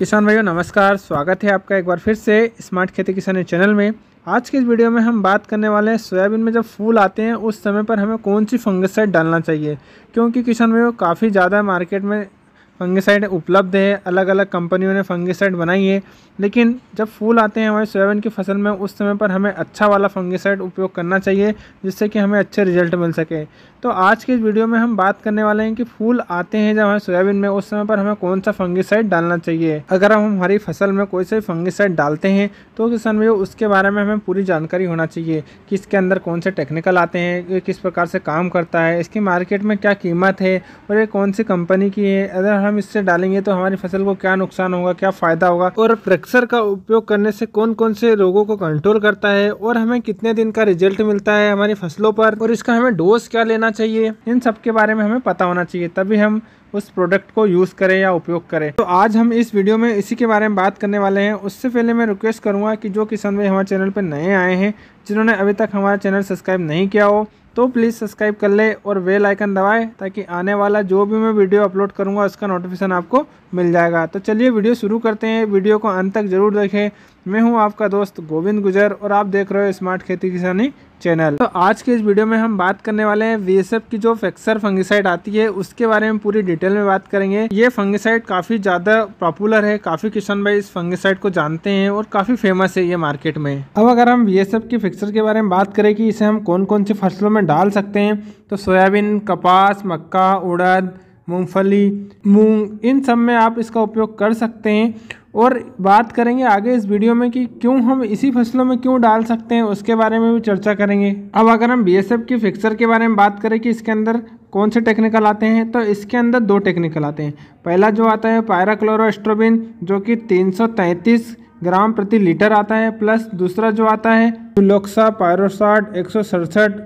किसान भाइयों नमस्कार स्वागत है आपका एक बार फिर से स्मार्ट खेती किसानी चैनल में आज के इस वीडियो में हम बात करने वाले हैं सोयाबीन में जब फूल आते हैं उस समय पर हमें कौन सी फंगसाइड डालना चाहिए क्योंकि किसान भाइयों काफ़ी ज़्यादा मार्केट में फंगिसाइड उपलब्ध है अलग अलग कंपनियों ने फंगिसाइड बनाई है लेकिन जब फूल आते हैं हमारे सोयाबीन की फसल में उस समय पर हमें अच्छा वाला फंगिसाइड उपयोग करना चाहिए जिससे कि हमें अच्छे रिजल्ट मिल सके तो आज के इस वीडियो में हम बात करने वाले हैं कि फूल आते हैं जब हमारे सोयाबीन में उस समय पर हमें कौन सा फंगिसाइड डालना चाहिए अगर हम हमारी फसल में कोई सा फंगिसाइड डालते हैं तो किसान भैया उसके बारे में हमें पूरी जानकारी होना चाहिए कि इसके अंदर कौन से टेक्निकल आते हैं किस प्रकार से काम करता है इसकी मार्केट में क्या कीमत है और ये कौन सी कंपनी की है अगर हम इससे डालेंगे तो हमारी फसल को क्या नुकसान होगा क्या फ़ायदा होगा और प्रेक्सर का उपयोग करने से कौन कौन से रोगों को कंट्रोल करता है और हमें कितने दिन का रिजल्ट मिलता है हमारी फसलों पर और इसका हमें डोज क्या लेना चाहिए इन सब के बारे में हमें पता होना चाहिए तभी हम उस प्रोडक्ट को यूज़ करें या उपयोग करें तो आज हम इस वीडियो में इसी के बारे में बात करने वाले हैं उससे पहले मैं रिक्वेस्ट करूंगा कि जो किसान भाई हमारे चैनल पर नए आए हैं जिन्होंने अभी तक हमारा चैनल सब्सक्राइब नहीं किया हो तो प्लीज़ सब्सक्राइब कर ले और वेल आइकन दबाए ताकि आने वाला जो भी मैं वीडियो अपलोड करूँगा उसका नोटिफिकेशन आपको मिल जाएगा तो चलिए वीडियो शुरू करते हैं वीडियो को अंत तक जरूर देखें मैं हूँ आपका दोस्त गोविंद गुजर और आप देख रहे हो स्मार्ट खेती किसानी चैनल तो आज के इस वीडियो में हम बात करने वाले हैं वीएसएफ की जो फेक्सर फंगिसाइड आती है उसके बारे में पूरी डिटेल में बात करेंगे ये फंगिसाइड काफी ज्यादा पॉपुलर है काफी किसान भाई इस फंगिसाइड को जानते हैं और काफी फेमस है ये मार्केट में अब अगर हम बीएसएफ की फिक्सर के बारे में बात करें कि इसे हम कौन कौन सी फसलों में डाल सकते हैं तो सोयाबीन कपास मक्का उड़द मूंगफली मूंग इन सब में आप इसका उपयोग कर सकते हैं और बात करेंगे आगे इस वीडियो में कि क्यों हम इसी फसलों में क्यों डाल सकते हैं उसके बारे में भी चर्चा करेंगे अब अगर हम बीएसएफ की फिक्सर के बारे में बात करें कि इसके अंदर कौन से टेक्निकल आते हैं तो इसके अंदर दो टेक्निकल आते हैं पहला जो आता है पायराक्लोरोस्ट्रोबिन जो कि तीन ग्राम प्रति लीटर आता है प्लस दूसरा जो आता है लोक्सा पायरोसाट एक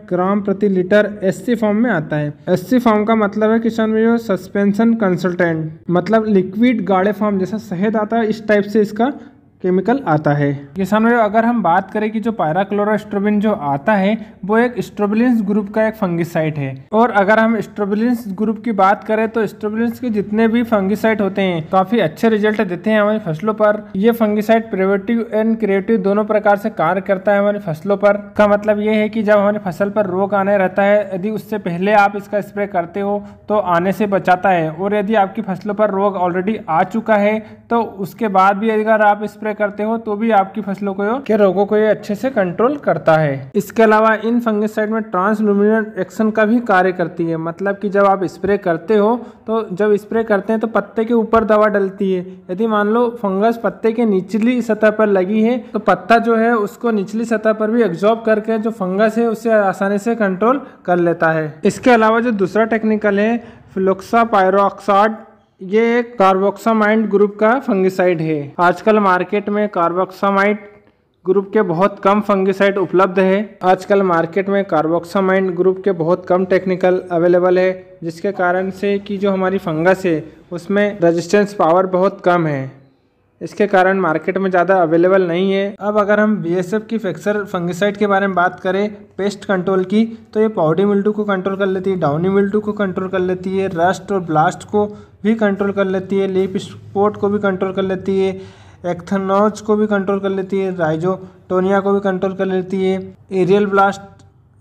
ग्राम प्रति लीटर एससी फॉर्म में आता है एससी फॉर्म का मतलब है किसान भैया सस्पेंशन कंसल्टेंट मतलब लिक्विड गाढ़े फॉर्म जैसा शहद आता है इस टाइप से इसका केमिकल आता है ये सामने अगर हम बात करें कि जो पायराक्लोरास्ट्रोबिन जो आता है वो एक स्ट्रोबिलिंस ग्रुप का एक फंगिसाइट है और अगर हम स्ट्रोबिलिंस ग्रुप की बात करें तो स्ट्रोबिलिंस के जितने भी फंगिसाइट होते हैं काफी अच्छे रिजल्ट देते हैं हमारी फसलों पर ये फंगिसाइड प्रिवेटिव एंड क्रिएटिव दोनों प्रकार से कार्य करता है हमारी फसलों पर का मतलब ये है कि जब हमारी फसल पर रोग आने रहता है यदि उससे पहले आप इसका स्प्रे करते हो तो आने से बचाता है और यदि आपकी फसलों पर रोग ऑलरेडी आ चुका है तो उसके बाद भी अगर आप स्प्रे स्प्रे करते हो तो भी आपकी फसलों को के रोगों को ये अच्छे से कंट्रोल करता है इसके अलावा इन फंगिसाइड में ट्रांसलुमिनेंट एक्शन का भी कार्य करती है मतलब कि जब आप स्प्रे करते हो तो जब स्प्रे करते हैं तो पत्ते के ऊपर दवा डलती है यदि मान लो फंगस पत्ते के निचली सतह पर लगी है तो पत्ता जो है उसको निचली सतह पर भी एब्जॉर्ब करके जो फंगस है उसे आसानी से कंट्रोल कर लेता है इसके अलावा जो दूसरा टेक्निकल है फ्लोक्सा पायरोक्साइड ये एक कार्बोक्सामाइड ग्रुप का फंगिसाइड है आजकल मार्केट में कार्बोक्सामाइड ग्रुप के बहुत कम फंगिसाइड उपलब्ध है आजकल मार्केट में कार्बोक्सामाइड ग्रुप के बहुत कम टेक्निकल अवेलेबल है जिसके कारण से कि जो हमारी फंगस है उसमें रेजिस्टेंस पावर बहुत कम है इसके कारण मार्केट में ज़्यादा अवेलेबल नहीं है अब अगर हम बी की फैक्सर फंगिसाइड के बारे में बात करें पेस्ट कंट्रोल की तो ये पाउडी मिल्टू को कंट्रोल कर लेती है डाउनी मिल्टू को कंट्रोल कर लेती है रस्ट और ब्लास्ट को भी कंट्रोल कर लेती है लीप स्पोर्ट को भी कंट्रोल कर लेती है एक्थनॉज को भी कंट्रोल कर लेती है राइजोटोनिया को भी कंट्रोल कर लेती है एरियल ब्लास्ट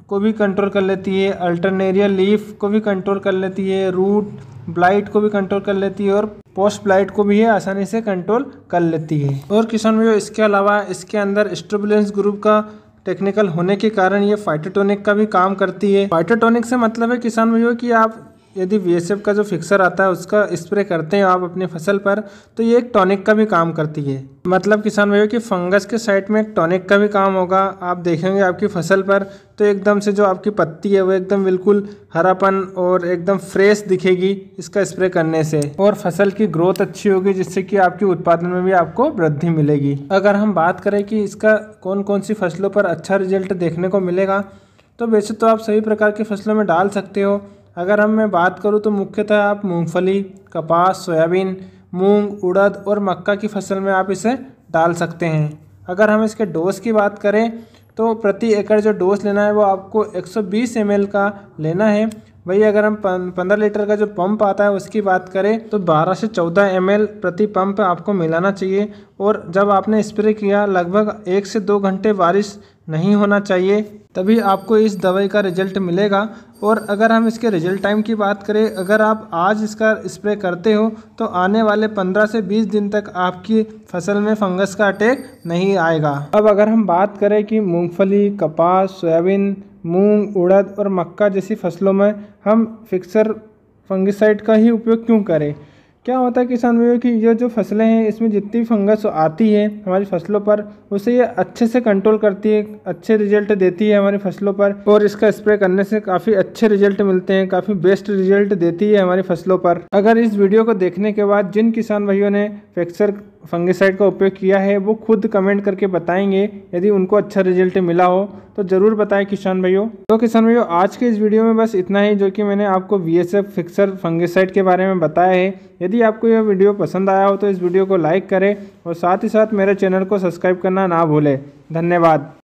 को भी कंट्रोल कर लेती है अल्टरनेरियल लीफ को भी कंट्रोल कर लेती है रूट ब्लाइट को भी कंट्रोल कर लेती है और पोस्ट ब्लाइट को भी ये आसानी से कंट्रोल कर लेती है और किसान भैया इसके अलावा इसके अंदर स्ट्रोबुलेंस ग्रुप का टेक्निकल होने के कारण ये फाइटोटोनिक का भी काम करती है फाइटोटोनिक से मतलब है किसान भैया कि आप यदि वी का जो फिक्सर आता है उसका स्प्रे करते हैं आप अपनी फसल पर तो ये एक टॉनिक का भी काम करती है मतलब किसान भाइयों कि फंगस के साइड में एक टॉनिक का भी काम होगा आप देखेंगे आपकी फसल पर तो एकदम से जो आपकी पत्ती है वो एकदम बिल्कुल हरापन और एकदम फ्रेश दिखेगी इसका स्प्रे करने से और फसल की ग्रोथ अच्छी होगी जिससे कि आपकी उत्पादन में भी आपको वृद्धि मिलेगी अगर हम बात करें कि इसका कौन कौन सी फसलों पर अच्छा रिजल्ट देखने को मिलेगा तो वैसे तो आप सभी प्रकार की फसलों में डाल सकते हो अगर हम मैं बात करूँ तो मुख्यतः आप मूँगफली कपास सोयाबीन मूंग उड़द और मक्का की फसल में आप इसे डाल सकते हैं अगर हम इसके डोज की बात करें तो प्रति एकड़ जो डोज लेना है वो आपको 120 सौ का लेना है वही अगर हम पंद्रह लीटर का जो पंप आता है उसकी बात करें तो 12 से 14 एम प्रति पंप आपको मिलाना चाहिए और जब आपने स्प्रे किया लगभग एक से दो घंटे बारिश नहीं होना चाहिए तभी आपको इस दवाई का रिजल्ट मिलेगा और अगर हम इसके रिजल्ट टाइम की बात करें अगर आप आज इसका स्प्रे करते हो तो आने वाले 15 से 20 दिन तक आपकी फसल में फंगस का अटैक नहीं आएगा अब अगर हम बात करें कि मूंगफली कपास सोयाबीन मूंग उड़द और मक्का जैसी फसलों में हम फिक्सर फंगिसाइड का ही उपयोग क्यों करें क्या होता है किसान भाइयों की ये जो फसलें हैं इसमें जितनी भी फंगस आती है हमारी फसलों पर उसे ये अच्छे से कंट्रोल करती है अच्छे रिजल्ट देती है हमारी फसलों पर और इसका स्प्रे करने से काफ़ी अच्छे रिजल्ट मिलते हैं काफ़ी बेस्ट रिजल्ट देती है हमारी फसलों पर अगर इस वीडियो को देखने के बाद जिन किसान भाइयों ने फ्रैक्चर फंगिसाइड का उपयोग किया है वो खुद कमेंट करके बताएंगे यदि उनको अच्छा रिजल्ट मिला हो तो ज़रूर बताएं किसान भाइयों तो किसान भाइयों आज के इस वीडियो में बस इतना ही जो कि मैंने आपको V S F fixer fungicide के बारे में बताया है यदि आपको यह वीडियो पसंद आया हो तो इस वीडियो को लाइक करें और साथ ही साथ मेरे चैनल को सब्सक्राइब करना ना भूलें धन्यवाद